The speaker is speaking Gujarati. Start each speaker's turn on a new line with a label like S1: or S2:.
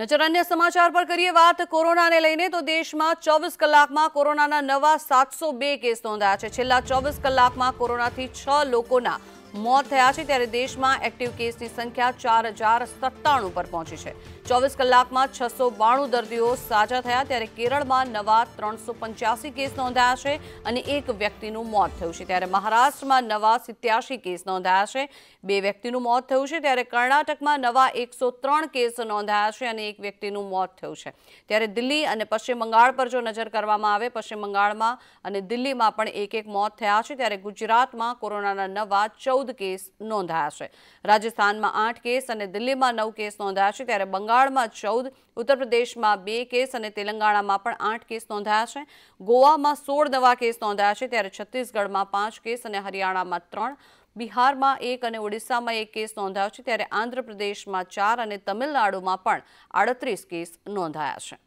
S1: નજર અન્ય સમાચાર પર કરીએ વાત કોરોનાને લઈને તો દેશમાં ચોવીસ કલાકમાં કોરોનાના નવા સાતસો કેસ નોંધાયા છે છેલ્લા ચોવીસ કલાકમાં કોરોનાથી છ લોકોના મોત થયા છે ત્યારે દેશમાં એક્ટિવ કેસની સંખ્યા ચાર હજાર સત્તાણું પર પહોંચી છે ચોવીસ કલાકમાં છસો બાણું દર્દીઓ સાજા થયા ત્યારે કેરળમાં નવા ત્રણસો પંચ્યાસી કેસ નોંધાયા છે અને એક વ્યક્તિનું મોત થયું છે ત્યારે મહારાષ્ટ્રમાં નવા સિત્યાસી કેસ નોંધાયા છે બે વ્યક્તિનું મોત થયું છે ત્યારે કર્ણાટકમાં નવા એકસો ત્રણ કેસ નોંધાયા છે અને એક વ્યક્તિનું મોત થયું છે ત્યારે દિલ્હી અને પશ્ચિમ બંગાળ પર જો નજર કરવામાં આવે પશ્ચિમ બંગાળમાં અને દિલ્હીમાં પણ એક એક મોત થયા છે ત્યારે ગુજરાતમાં કોરોનાના નવા ચૌદ ચૌદ કેસ નોંધાયા છે રાજસ્થાનમાં આઠ કેસ અને દિલ્હીમાં નવ કેસ નોંધાયા છે ત્યારે બંગાળમાં ચૌદ ઉત્તર પ્રદેશમાં બે કેસ અને તેલંગાણામાં પણ આઠ કેસ નોંધાયા છે ગોવામાં સોળ નવા કેસ નોંધાયા છે ત્યારે છત્તીસગઢમાં પાંચ કેસ અને હરિયાણામાં ત્રણ બિહારમાં એક અને ઓડિશામાં એક કેસ નોંધાયો છે ત્યારે આંધ્રપ્રદેશમાં ચાર અને તમિલનાડુમાં પણ આડત્રીસ કેસ નોંધાયા છે